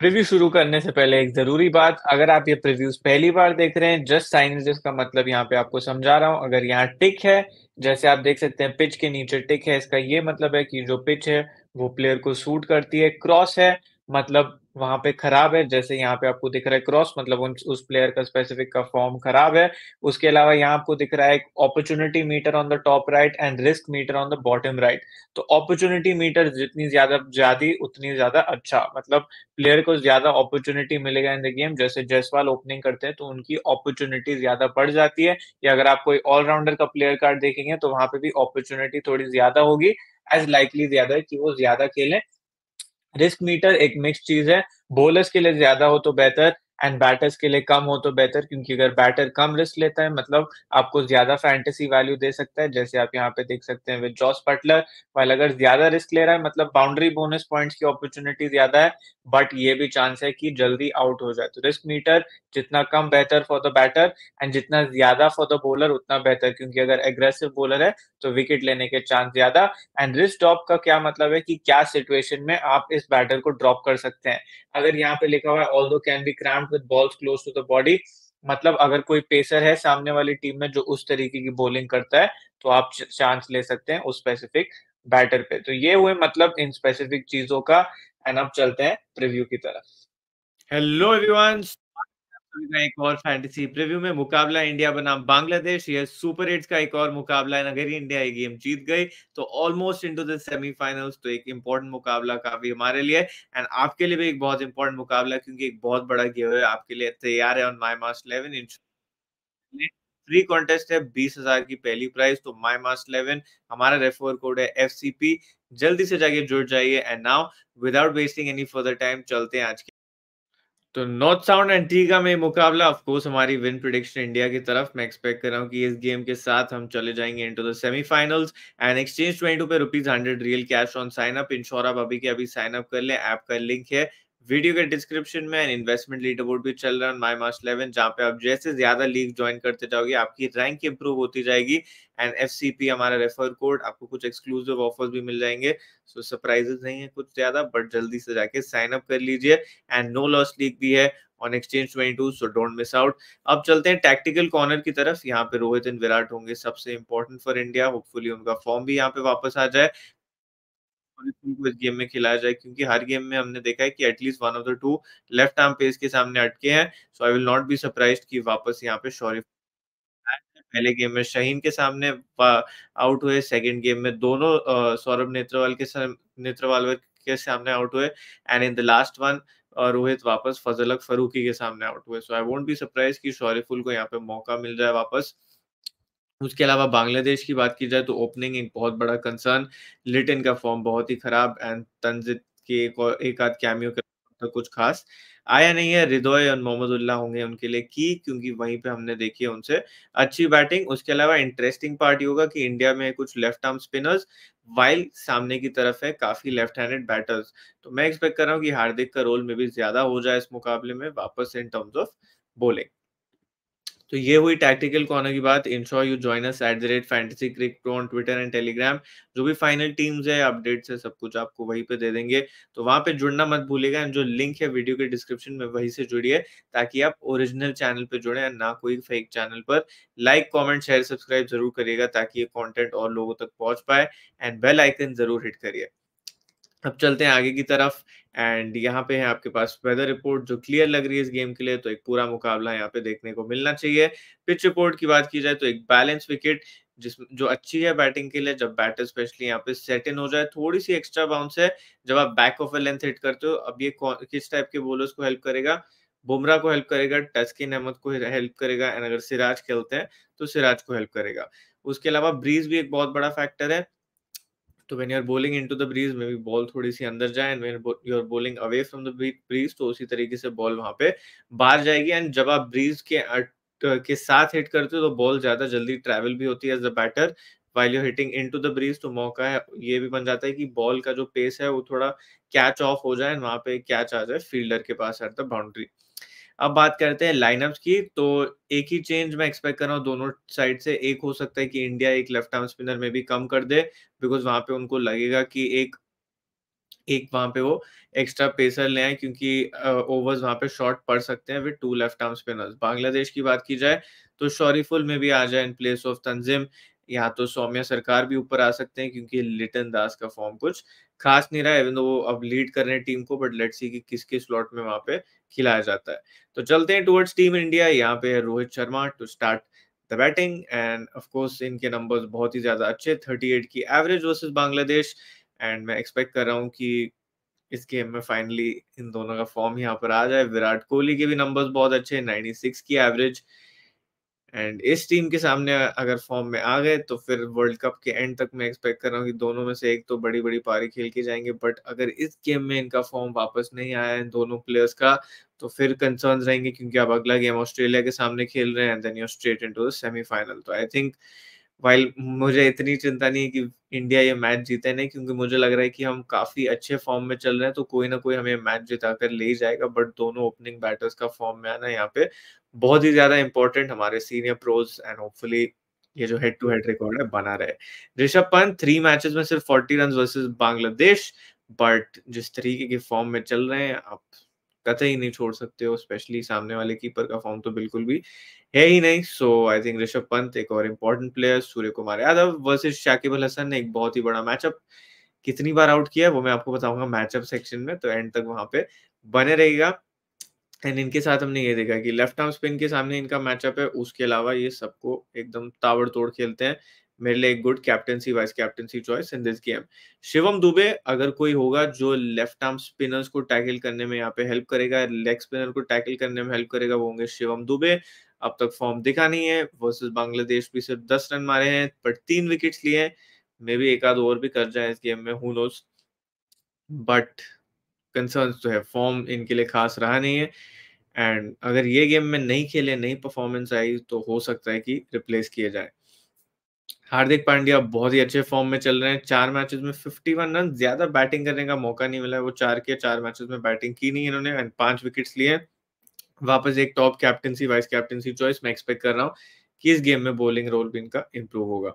preview शुरू करने से पहले एक जरूरी बात अगर आप ये प्रीव्यूज पहली बार देख रहे हैं जस्ट साइन का मतलब यहाँ पे आपको समझा रहा हूँ अगर यहाँ टिक है जैसे आप देख सकते हैं पिच के नीचे टिक है इसका ये मतलब है कि जो पिच है वो प्लेयर को सूट करती है क्रॉस है मतलब वहां पे खराब है जैसे यहाँ पे आपको दिख रहा है क्रॉस मतलब उन, उस प्लेयर का स्पेसिफिक का फॉर्म खराब है उसके अलावा यहाँ आपको दिख रहा है opportunity meter on the top right and risk meter on the bottom right तो अपॉर्चुनिटी मीटर जितनी ज्यादा ज्यादा उतनी ज्यादा अच्छा मतलब प्लेयर को ज्यादा अपॉर्चुनिटी मिलेगा इन द गेम जैसे जयसवाल ओपनिंग करते हैं तो उनकी अपॉर्चुनिटी ज्यादा बढ़ जाती है या अगर आप कोई ऑलराउंडर का प्लेयर कार्ड देखेंगे तो वहां पे भी अपॉर्चुनिटी थोड़ी ज्यादा होगी एज लाइकली ज्यादा है कि वो ज्यादा खेलें रिस्क मीटर एक मिक्स चीज है बोलर्स के लिए ज्यादा हो तो बेहतर एंड बैटर्स के लिए कम हो तो बेहतर क्योंकि अगर बैटर कम रिस्क लेता है मतलब आपको ज्यादा फैंटेसी वैल्यू दे सकता है जैसे आप यहाँ पे देख सकते हैं विद जॉस पटलर वाल अगर ज्यादा रिस्क ले रहा है मतलब बाउंड्री बोनस पॉइंट्स की अपॉर्चुनिटी ज्यादा है बट ये भी चांस है कि जल्दी आउट हो जाए तो रिस्क मीटर जितना कम बेहतर फॉर द बैटर एंड जितना ज्यादा फॉर द बॉलर उतना बेहतर क्योंकि अगर एग्रेसिव बॉलर है तो विकेट लेने के चांस ज्यादा एंड रिस्क ड्रॉप का क्या मतलब है कि क्या सिचुएशन में आप इस बैटर को ड्रॉप कर सकते हैं अगर यहाँ पे लिखा हुआ है although can be cramped with balls close to the body मतलब अगर कोई पेसर है सामने वाली टीम में जो उस तरीके की बॉलिंग करता है तो आप चांस ले सकते हैं उस स्पेसिफिक बैटर पे तो ये हुए मतलब इन स्पेसिफिक चीजों का एंड अब चलते हैं प्रीव्यू की तरफ हेलो एवरीवन का एक और फैंटेसी प्रीव्यू में मुकाबला इंडिया बनाम बांग्लादेश यह सुपर एट्स का एक और मुकाबला है अगर इंडिया ये गेम जीत गई तो ऑलमोस्ट इनटू द सेमीफाइनल्स तो एक इंपॉर्टेंट मुकाबला काफी हमारे लिए एंड आपके लिए भी एक बहुत इंपॉर्टेंट मुकाबला क्योंकि एक बहुत बड़ा गेम है आपके लिए तैयार है on my mass eleven inch free contest है बीस हजार की पहली प्राइस तो माई मास इलेवन हमारा रेफर कोड है एफ जल्दी से जाके जुड़ जाइए and now without wasting any further time चलते हैं आज तो नॉर्थ साउंड एंटीगा में मुकाबला ऑफ कोर्स हमारी विन प्रोडिक्शन इंडिया की तरफ मैं एक्सपेक्ट कर रहा हूँ कि इस गेम के साथ हम चले जाएंगे into the semifinals and exchange twenty पे rupees hundred real cash on sign up ensure आप अभी के अभी साइन अप कर ले ऐप का लिंक है वीडियो के डिस्क्रिप्शन में इन्वेस्टमेंट लीडर बोर्ड भी चल रहा है माई मार्च इलेवन जहाँ पे आप जैसे ज्यादा लीग ज्वाइन करते जाओगे आपकी रैंक इंप्रूव होती जाएगी एंड एफ सी पी हमारा रेफर कोड आपको कुछ एक्सक्लूसिव ऑफर्स भी मिल जाएंगे सो so, सरप्राइजेस नहीं है कुछ ज्यादा बट जल्दी से जाके साइन अप कर लीजिए एंड नो लॉस लीग भी है on exchange 22 so don't miss out अब चलते हैं टैक्टिकल कॉर्नर की तरफ यहाँ पे रोहित एंड विराट होंगे सबसे इंपॉर्टेंट फॉर इंडिया होपफुली उनका फॉर्म भी यहाँ पे वापस आ जाए टीम को इस गेम में खिलाया जाए क्योंकि हर गेम में हमने देखा है कि at least one of the two left arm pace के सामने अटके हैं so I will not be surprise कि वापस यहाँ पे शौर्य पहले गेम में शहीन के सामने आउट हुए सेकंड गेम में दोनों सौरभ नेत्रवाल के नेत्रवाल के सामने आउट हुए and in the last one Rohit वापस फजलक फरूकी के सामने आउट हुए so I won't be surprise कि शौर्यफुल को यहाँ पे मौका मिल जाए वापस उसके अलावा बांग्लादेश की बात की जाए तो ओपनिंग एक बहुत बड़ा कंसर्न लिटन का फॉर्म बहुत ही खराब एंड तंजित के एक और एक आध कैमियो का तो कुछ खास आया नहीं है हृदय और मोहम्मदुल्ला होंगे उनके लिए की क्योंकि वहीं पे हमने देखी है उनसे अच्छी बैटिंग उसके अलावा इंटरेस्टिंग पार्ट होगा कि इंडिया में कुछ लेफ्ट आर्म स्पिनर्स वाइल सामने की तरफ है काफी लेफ्ट हैंडेड बैटर्स तो मैं एक्सपेक्ट कर रहा हूँ कि हार्दिक का रोल में भी ज्यादा हो जाए इस मुकाबले में वापस इन टर्म्स ऑफ बोलिंग तो ये हुई टैक्टिकल कॉर्नर की बात ensure you join us at the rate fantasy cric pro on Twitter and Telegram जो भी फाइनल टीम्स है अपडेट्स है सब कुछ आपको वहीं पे दे देंगे तो वहां पे जुड़ना मत भूलेगा एंड जो लिंक है वीडियो के डिस्क्रिप्शन में वहीं से जुड़िए ताकि आप ओरिजिनल चैनल पे जुड़े ना कोई फेक चैनल पर लाइक कॉमेंट शेयर सब्सक्राइब जरूर करिएगा ताकि ये कॉन्टेंट और लोगों तक पहुंच पाए एंड बेल आइकन जरूर हिट करिए अब चलते हैं आगे की तरफ एंड यहाँ पे है आपके पास वेदर रिपोर्ट जो क्लियर लग रही है इस गेम के लिए तो एक पूरा मुकाबला यहाँ पे देखने को मिलना चाहिए पिच रिपोर्ट की बात की जाए तो एक बैलेंस विकेट जिस जो अच्छी है बैटिंग के लिए जब बैटर स्पेशली यहाँ पे सेट इन हो जाए थोड़ी सी एक्स्ट्रा बाउंस है जब आप back of a length hit करते हो अब ये किस टाइप के बोलर्स को हेल्प करेगा बुमराह को हेल्प करेगा टस्किन अहमद को हेल्प करेगा एंड अगर सिराज खेलते हैं तो सिराज को हेल्प करेगा उसके अलावा ब्रीज भी एक बहुत बड़ा फैक्टर है तो when you are bowling into the breeze maybe ball थोड़ी सी अंदर जाए and when you are bowling away from the breeze तो उसी तरीके से बॉल वहां पे बाहर जाएगी एंड जब आप ब्रीज के के साथ हिट करते हो तो बॉल ज्यादा जल्दी ट्रेवल भी होती है as the batter while you hitting into the breeze तो मौका है ये भी बन जाता है कि बॉल का जो पेस है वो थोड़ा कैच ऑफ हो जाए वहां पे कैच आ जाए फील्डर के पास एट द बाउंड्री अब बात करते हैं लाइनअप्स की तो एक ही चेंज मैं एक्सपेक्ट कर रहा हूँ दोनों साइड से एक हो सकता है कि इंडिया एक लेफ्ट आर्म स्पिनर में भी कम कर दे बिकॉज वहां पे उनको लगेगा कि एक एक वहां पे वो एक्स्ट्रा पेसर ले आए क्योंकि ओवर्स वहां पे शॉर्ट पड़ सकते हैं with two left arm spinners Bangladesh की बात की जाए तो शॉरीफुल में भी आ जाए इन प्लेस ऑफ तंजिम यहाँ तो सौम्या सरकार भी ऊपर आ सकते हैं क्योंकि लिटन दास का फॉर्म कुछ खास नहीं रहा है वो अब लीड कर रहे हैं टीम को बट लेट सी कि किसके स्लॉट में वहां पे खिलाया जाता है तो चलते हैं टूवर्ड्स टीम इंडिया यहाँ पे है Rohit Sharma to start the batting and of course इनके नंबर्स बहुत ही ज्यादा अच्छे 38 की एवरेज वर्सेस बांग्लादेश एंड मैं एक्सपेक्ट कर रहा हूँ कि इस गेम में फाइनली इन दोनों का फॉर्म यहाँ पर आ जाए विराट कोहली के भी नंबर्स बहुत अच्छे 96 की एवरेज एंड इस टीम के सामने अगर फॉर्म में आ गए तो फिर वर्ल्ड कप के एंड तक मैं एक्सपेक्ट कर रहा हूँ कि दोनों में से एक तो बड़ी बड़ी पारी खेल के जाएंगे बट अगर इस गेम में इनका फॉर्म वापस नहीं आया है दोनों प्लेयर्स का तो फिर कंसर्न रहेंगे क्योंकि आप अगला गेम ऑस्ट्रेलिया के सामने खेल रहे हैं and then you straight into the semifinal तो आई थिंक वाइल मुझे इतनी चिंता नहीं कि इंडिया ये मैच जीते नहीं क्योंकि मुझे लग रहा है कि हम काफी अच्छे फॉर्म में चल रहे हैं तो कोई ना कोई हमें मैच जिता कर ले ही जाएगा बट दोनों ओपनिंग बैटर्स का फॉर्म में आना यहाँ पे बहुत ही ज्यादा इंपॉर्टेंट हमारे सीनियर प्रोज एंड होपफुली ये जो हेड टू हेड रिकॉर्ड है बना रहे ऋषभ पंत थ्री मैचेस में सिर्फ forty run versus Bangladesh but जिस तरीके के फॉर्म में चल रहे हैं आप कतई नहीं छोड़ सकते हो स्पेशली सामने वाले कीपर का फॉर्म तो बिल्कुल भी है ही नहीं so I think Rishabh Pant एक और important player Surya Kumar Yadav versus Shakib Al Hasan ने एक बहुत ही बड़ा मैचअप कितनी बार आउट किया वो मैं आपको बताऊंगा मैचअप सेक्शन में तो एंड तक वहां पे बने रहेगा एंड इनके साथ हमने ये देखा कि लेफ्ट आर्म स्पिन के सामने इनका मैचअप है उसके अलावा ये सबको एकदम तावड़ तोड़ खेलते हैं मेरे लिए good captaincy vice captaincy choice in this game Shivam Dube अगर कोई होगा जो लेफ्ट आर्म स्पिनर्स को टैकल करने में यहाँ पे हेल्प करेगा लेग स्पिनर को टैकल करने में हेल्प करेगा वो होंगे शिवम दुबे अब तक फॉर्म दिखा नहीं है वर्सेस बांग्लादेश भी सिर्फ दस रन मारे हैं पर तीन विकेट्स लिए हैं मे बी एक आध ओवर भी कर जाए इस गेम में हु नोस बट कंसर्न तो है फॉर्म इनके लिए खास रहा नहीं है एंड अगर ये गेम में नहीं खेले नई परफॉर्मेंस आई तो हो सकता है कि रिप्लेस किए जाए हार्दिक पांड्या बहुत ही अच्छे फॉर्म में चल रहे हैं चार मैचेस में 51 रन ज्यादा बैटिंग करने का मौका नहीं मिला है वो चार के चार मैचेस में बैटिंग की नहीं इन्होंने एंड पांच विकेट्स लिए वापस एक top captaincy vice captaincy choice मैं एक्सपेक्ट कर रहा हूँ कि इस गेम में बॉलिंग रोल भी इनका इंप्रूव होगा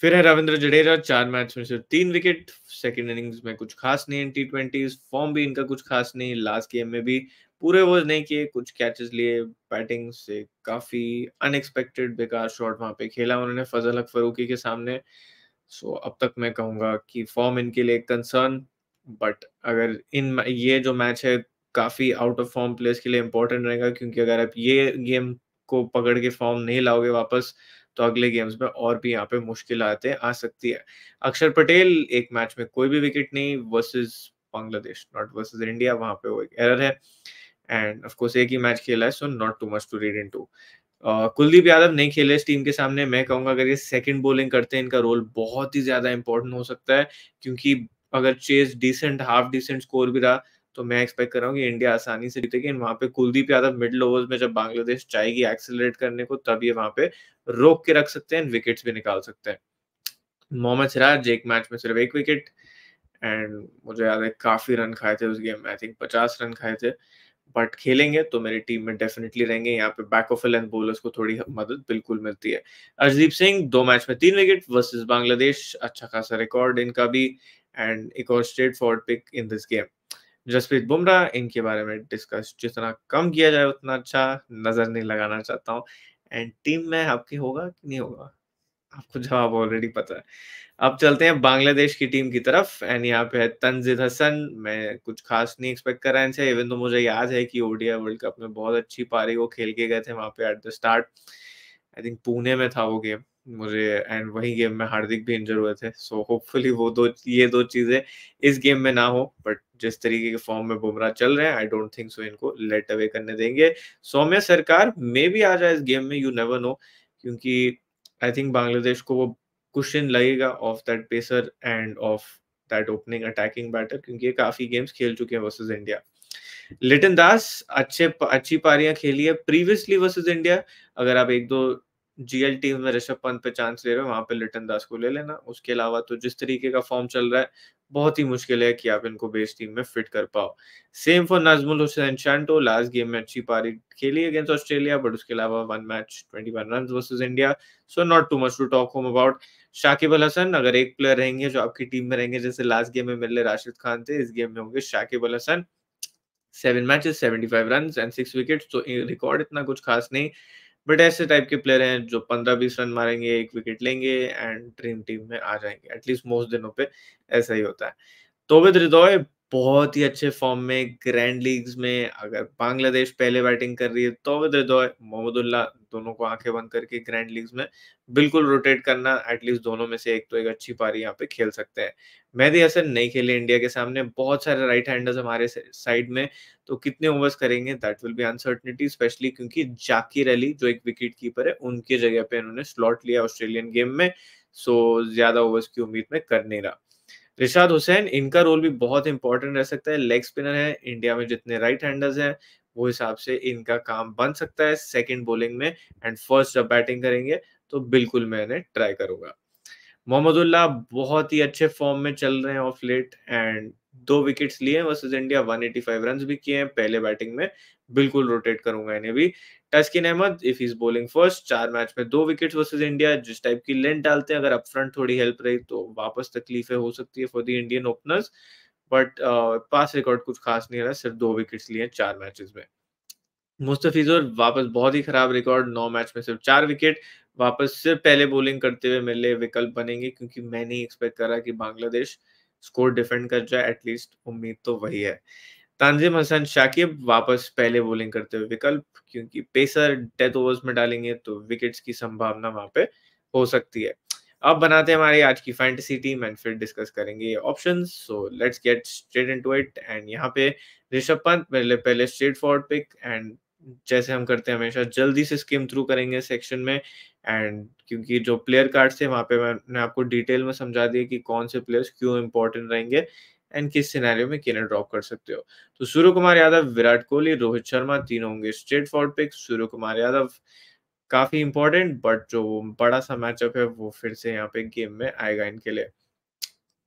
फिर है रविंद्र जडेजा चार मैच में सिर्फ तीन विकेट सेकेंड इनिंग्स में कुछ खास नहीं है टी ट्वेंटी फॉर्म भी इनका कुछ खास नहीं लास्ट गेम में भी पूरे ओवर नहीं किए कुछ कैचेस लिए बैटिंग से काफ़ी अनएक्सपेक्टेड बेकार शॉट वहां पे खेला उन्होंने फजल अक फरूकी के सामने सो अब तक मैं कहूंगा कि फॉर्म इनके लिए कंसर्न बट अगर इन ये जो मैच है काफ़ी आउट ऑफ फॉर्म प्लेयर्स के लिए इंपॉर्टेंट रहेगा क्योंकि अगर आप ये गेम को पकड़ के फॉर्म नहीं लाओगे वापस तो अगले गेम्स में और भी यहाँ पे मुश्किल आते आ सकती है अक्षर पटेल एक मैच में कोई भी विकेट नहीं versus Bangladesh not versus India वहां पे वो एक एरर है एंड ऑफ कोर्स एक ही मैच खेला है so not too much to read into Kuldeep Yadav नहीं खेले इस टीम के सामने मैं कहूंगा अगर ये सेकंड बॉलिंग करते हैं इनका रोल बहुत ही ज्यादा इंपॉर्टेंट हो सकता है क्योंकि अगर chase decent half decent score भी रहा तो मैं एक्सपेक्ट कर रहा हूँ कि इंडिया आसानी से जीतेगी वहां पे कुलदीप यादव मिडल ओवर में जब बांग्लादेश चाहेगी एक्सेलरेट करने को तब ये वहां पे रोक के रख सकते हैं विकेट्स भी निकाल सकते हैं मोहम्मद सिराज एक मैच में सिर्फ एक विकेट एंड मुझे याद है काफी रन खाए थे उस गेम में आई थिंक पचास रन खाए थे बट खेलेंगे तो मेरी टीम में डेफिनेटली रहेंगे यहाँ पे बैक ऑफ लेंथ बोलर्स को थोड़ी मदद बिल्कुल मिलती है अर्जदीप सिंह दो मैच में तीन विकेट वर्सेज बांग्लादेश अच्छा खासा रिकॉर्ड इनका भी एंड एक और straight forward pick in this game Jasprit Bumrah इनके बारे में डिस्कस जितना कम किया जाए उतना अच्छा नजर नहीं लगाना चाहता हूँ एंड टीम में आपके होगा कि नहीं होगा आपको जवाब ऑलरेडी पता है अब चलते हैं बांग्लादेश की टीम की तरफ एंड यहाँ पे है तंजिद हसन मैं कुछ खास नहीं एक्सपेक्ट कर रहा इनसे इवन तो मुझे याद है कि ओडिया वर्ल्ड कप में बहुत अच्छी पारी वो खेल के गए थे वहाँ पे at the start I think Pune में था वो गेम मुझे एंड वही गेम में हार्दिक भी इंजर हुए थे सो so, होपफुली वो दो ये दो चीजें इस गेम में ना हो बट जिस तरीके के फॉर्म में बुमराह चल रहे हैं आई डोंट थिंक सो इनको लेट अवे करने देंगे सौम्य सरकार मे भी आ जाए इस गेम में यू नेवर नो क्योंकि आई थिंक बांग्लादेश को वो कुशन लगेगा of that pacer and of that opening attacking batter क्योंकि ये काफी गेम्स खेल चुके हैं वर्सेस इंडिया लिटन दास अच्छे अच्छी पारियां खेली है प्रीवियसली वर्सेस इंडिया अगर आप एक दो जीएल टीम में ऋषभ पंत पे चांस ले रहे हो वहां पे लिटन दास को ले लेना उसके अलावा तो जिस तरीके का फॉर्म चल रहा है बहुत ही मुश्किल है कि आप इनको बेस टीम में फिट कर पाओ same for Najmul Hossain Shanto last game में अच्छी पारी खेली अगेंस्ट ऑस्ट्रेलिया बट उसके अलावा one match twenty India so not too much to talk home about Shakib Al Hasan अगर एक प्लेयर रहेंगे जो आपकी टीम में रहेंगे जैसे लास्ट गेम में मिले राशिद खान थे इस गेम में होंगे Shakib Al Hasan seven matches seventy five run and six wicket तो रिकॉर्ड इतना कुछ खास नहीं बट ऐसे टाइप के प्लेयर हैं जो पंद्रह बीस रन मारेंगे एक विकेट लेंगे एंड ड्रीम टीम में आ जाएंगे एटलीस्ट मोस्ट दिनों पे ऐसा ही होता है तोबिद रिदोय बहुत ही अच्छे फॉर्म में ग्रैंड लीग्स में अगर बांग्लादेश पहले बैटिंग कर रही है तोबिद रिदोय मोहम्मदुल्ला दोनों को आंखें बंद करके ग्रैंड लीग्स में बिल्कुल रोटेट करना एटलीस्ट दोनों में से एक तो एक अच्छी पारी यहाँ पे खेल सकते हैं मेहदी हसन नहीं खेले इंडिया के सामने बहुत सारे राइट हैंडर्स हमारे साइड में तो कितने ओवर्स करेंगे that will be uncertainty specially क्योंकि जाकिर अली जो एक विकेट कीपर है उनके जगह पे इन्होंने स्लॉट लिया ऑस्ट्रेलियन गेम में सो ज्यादा ओवर्स की उम्मीद में कर नहीं रहा रिशाद हुसैन इनका रोल भी बहुत इंपॉर्टेंट रह सकता है लेग स्पिनर है इंडिया में जितने राइट हैंडर्स हैं वो हिसाब से इनका काम बन सकता है सेकेंड बॉलिंग में एंड फर्स्ट जब बैटिंग करेंगे तो बिल्कुल मैं इन्हें ट्राई करूंगा मोहम्मदुल्ला बहुत ही अच्छे फॉर्म में चल रहे हैं ऑफ लेट एंड दो विकेट्स लिए वर्सेस इंडिया 185 रन भी किए हैं पहले बैटिंग में बिल्कुल रोटेट करूंगा इन्हें भी Taskin Ahmed if is bowling first चार मैच में दो विकेट्स वर्सेज इंडिया जिस टाइप की लेंथ डालते हैं अगर अप फ्रंट थोड़ी हेल्प रही तो वापस तकलीफें हो सकती है for the Indian openers but past record कुछ खास नहीं रहा सिर्फ दो विकेट लिए चार मैचेस में और वापस बहुत ही खराब रिकॉर्ड नौ मैच में सिर्फ चार विकेट वापस सिर्फ पहले बॉलिंग करते हुए मेरे लिए विकल्प बनेंगे क्योंकि मैं नहीं एक्सपेक्ट कर रहा कि बांग्लादेश स्कोर डिफेंड कर जाए एटलीस्ट उम्मीद तो वही है तानजीम हसन शाकिब वापस पहले बॉलिंग करते हुए विकल्प क्योंकि पेसर डेथ ओवर्स में डालेंगे तो विकेट्स की संभावना वहां पे हो सकती है अब बनाते हैं हमारी आज की फैंटेसी टीम एंड फिर डिस्कस करेंगे option so let's get straight into it and यहाँ पे ऋषभ पंत पहले पहले स्ट्रेट फॉरवर्ड पिक एंड जैसे हम करते हैं हमेशा जल्दी से स्किम थ्रू करेंगे सेक्शन में एंड क्योंकि जो प्लेयर कार्ड थे वहाँ पे मैंने आपको डिटेल में समझा दिया कि कौन से प्लेयर्स क्यों इंपॉर्टेंट रहेंगे एंड किस सिनेरियो में किन्हें ड्रॉप कर सकते हो तो सूर्य कुमार यादव विराट कोहली रोहित शर्मा तीनों होंगे straight forward pick Surya Kumar Yadav काफी इंपॉर्टेंट बट जो बड़ा सा मैचअप है वो फिर से यहाँ पे गेम में आएगा इनके लिए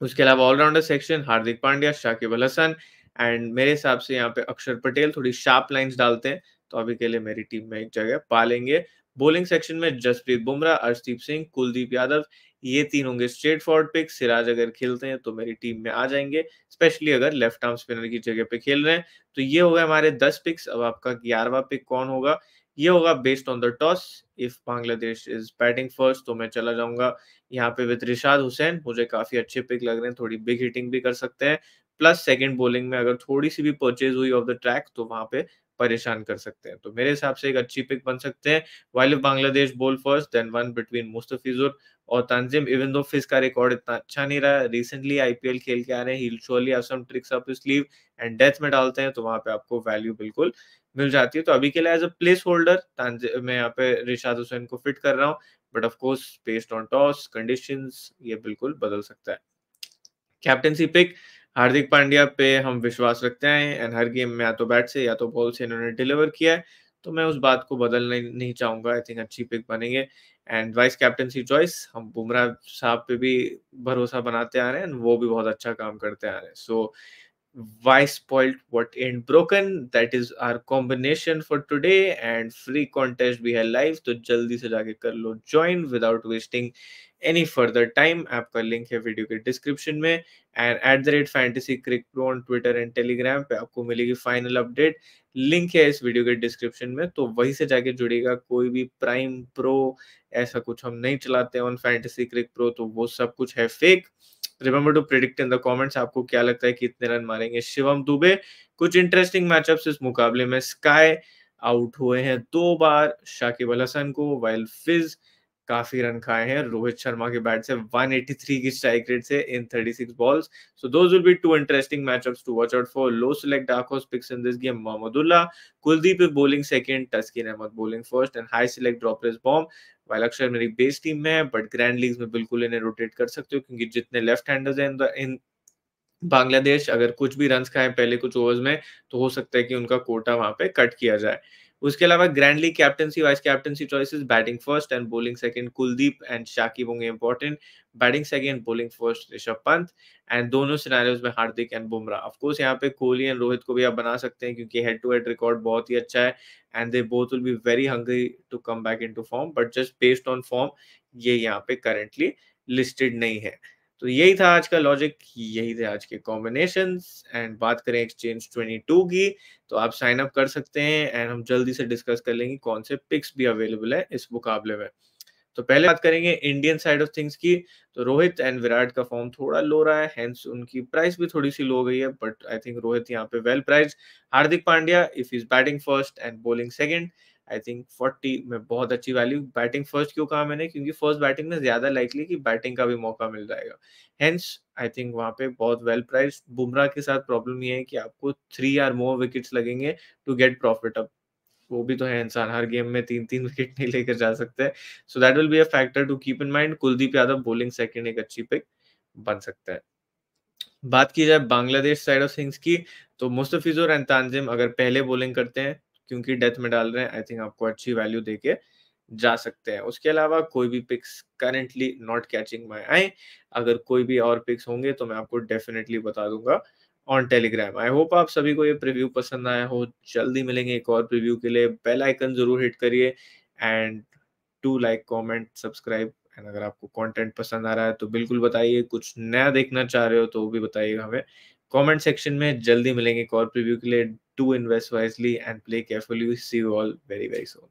उसके अलावा allrounder section Hardik Pandya Shakib Al Hasan and मेरे हिसाब से यहाँ पे अक्षर पटेल थोड़ी शार्प लाइंस डालते हैं तो अभी के लिए मेरी टीम में एक जगह पा लेंगे बॉलिंग सेक्शन में जसप्रीत बुमराह अर्शदीप सिंह कुलदीप यादव ये तीन होंगे स्ट्रेट फॉरवर्ड पिक सिराज अगर खेलते हैं तो मेरी टीम में आ जाएंगे स्पेशली अगर लेफ्ट आर्म स्पिनर की जगह पे खेल रहे हैं तो ये हो गए हमारे दस पिक्स अब आपका ग्यारहवा पिक कौन होगा ये होगा based on the toss if Bangladesh is batting first तो मैं चला जाऊंगा यहाँ पे विद रिशाद हुसैन मुझे काफी अच्छे पिक लग रहे हैं थोड़ी बिग हिटिंग भी कर सकते हैं प्लस सेकेंड बॉलिंग में अगर थोड़ी सी भी परचेज हुई ऑफ द ट्रैक तो वहां पे परेशान कर सकते हैं तो मेरे हिसाब से एक अच्छी पिक बन सकते हैं while Bangladesh bowl first then one between Mustafizur और तंजिम इवन दो फिज का रिकॉर्ड इतना अच्छा नहीं रहा रिसेंटली आईपीएल खेल के आ रहे हैं ही tricks up sleeve and death में डालते हैं तो वहां पे आपको वैल्यू बिल्कुल मिल जाती है तो अभी के लिए एज अ प्लेस होल्डर मैं यहाँ पे रिशाद हुसैन को फिट कर रहा हूँ but of course based on toss condition ये बिल्कुल बदल सकता है कैप्टनसी पिक हार्दिक पांड्या पे हम विश्वास रखते हैं एंड हर गेम में या तो बैट से या तो बॉल से इन्होंने डिलीवर किया है तो मैं उस बात को बदलना नहीं चाहूंगा आई थिंक अच्छी पिक बनेंगे एंड वाइस कैप्टनसी चॉइस हम बुमराह साहब पे भी भरोसा बनाते आ रहे हैं एंड वो भी बहुत अच्छा काम करते आ रहे हैं सो so, why spoiled what ain't broken that is our combination for today and free contest भी है लाइव तो जल्दी से जाके कर लो join without wasting any further time आपका लिंक है वीडियो के डिस्क्रिप्शन में and at the rate fantasy cric pro on Twitter and Telegram पे आपको मिलेगी फाइनल अपडेट लिंक है इस वीडियो के डिस्क्रिप्शन में तो वहीं से जाके जुड़ेगा कोई भी प्राइम प्रो ऐसा कुछ हम नहीं चलाते ऑन फैंटेसी क्रिक प्रो तो वो सब कुछ है fake remember to predict in the comments आपको क्या लगता है कि इतने रन मारेंगे शिवम दुबे कुछ इंटरेस्टिंग मैचअप्स इस मुकाबले में स्काई आउट हुए हैं दो बार शाकिब अल हसन को वाइल फिज काफी रन खाए हैं रोहित शर्मा के बैट से 183 की स्ट्राइक रेट से in 36 balls so those will be two interesting matchups to watch out for लो select dark horse picks in this game Mahmudullah Kuldeep is bowling second Taskin Ahmed bowling first and हाई सिलेक्ट ड्रॉपलेस बॉम्ब वाइल अक्षर मेरी base team में है but grand league में बिल्कुल इन्हें रोटेट कर सकते हो क्योंकि जितने लेफ्ट हैंडर्स हैं इन बांग्लादेश अगर कुछ भी रन खाएं पहले कुछ ओवर्स में तो हो सकता है कि उनका कोटा वहां पे कट किया जाए उसके अलावा ग्रैंडली captaincy vice captaincy choices batting first and bowling second Kuldeep and Shakib होंगे important batting second bowling first Rishabh Pant and दोनों सिनेरियोज में हार्दिक एंड बुमराह ऑफ यहाँ पे कोहली एंड रोहित को भी आप बना सकते हैं क्योंकि हेड टू हेड रिकॉर्ड बहुत ही अच्छा है and they both will be very hungry to come back in form but just based on form ये यहाँ पे करेंटली लिस्टेड नहीं है तो यही था आज का लॉजिक यही थे आज के कॉम्बिनेशन एंड बात करें एक्सचेंज 22 की तो आप साइन अप कर सकते हैं एंड हम जल्दी से डिस्कस कर लेंगे कौन से पिक्स भी अवेलेबल है इस मुकाबले में तो पहले बात करेंगे इंडियन साइड ऑफ थिंग्स की तो रोहित एंड विराट का फॉर्म थोड़ा लो रहा है हेंस उनकी प्राइस भी थोड़ी सी लो गई है बट आई थिंक रोहित यहाँ पे well priced Hardik Pandya if is batting first and bowling second I think forty में बहुत अच्छी वैल्यू बैटिंग फर्स्ट क्यों कहा मैंने क्योंकि फर्स्ट बैटिंग में ज्यादा लाइकली कि बैटिंग का भी मौका मिल जाएगा हेंस आई थिंक वहां पे बहुत वेल प्राइस बुमराह के साथ प्रॉब्लम ये है कि आपको थ्री आर मोर विकेट्स लगेंगे टू गेट प्रॉफिट अप वो भी तो है इंसान हर गेम में तीन तीन विकेट नहीं लेकर जा सकते so that will be a factor to keep in mind Kuldeep Yadav bowling second एक अच्छी पिक बन सकता है बात की जाए बांग्लादेश साइड ऑफ थिंग्स की तो मुस्तफिजुर एंड तानजिम अगर पहले बॉलिंग करते हैं क्योंकि डेथ में डाल रहे हैं आई थिंक आपको अच्छी वैल्यू के जा सकते हैं उसके अलावा कोई भी picks currently not catching my eye अगर कोई भी और पिक्स होंगे तो मैं आपको डेफिनेटली बता दूंगा ऑन टेलीग्राम आई होप आप सभी को ये प्रीव्यू पसंद आया हो जल्दी मिलेंगे एक और प्रीव्यू के लिए बेल आइकन जरूर हिट करिए and to like comment subscribe and अगर आपको कंटेंट पसंद आ रहा है तो बिल्कुल बताइए कुछ नया देखना चाह रहे हो तो वो भी बताइएगा हमें कमेंट सेक्शन में जल्दी मिलेंगे एक और प्रीव्यू के लिए do invest wisely and play carefully see you all very very Son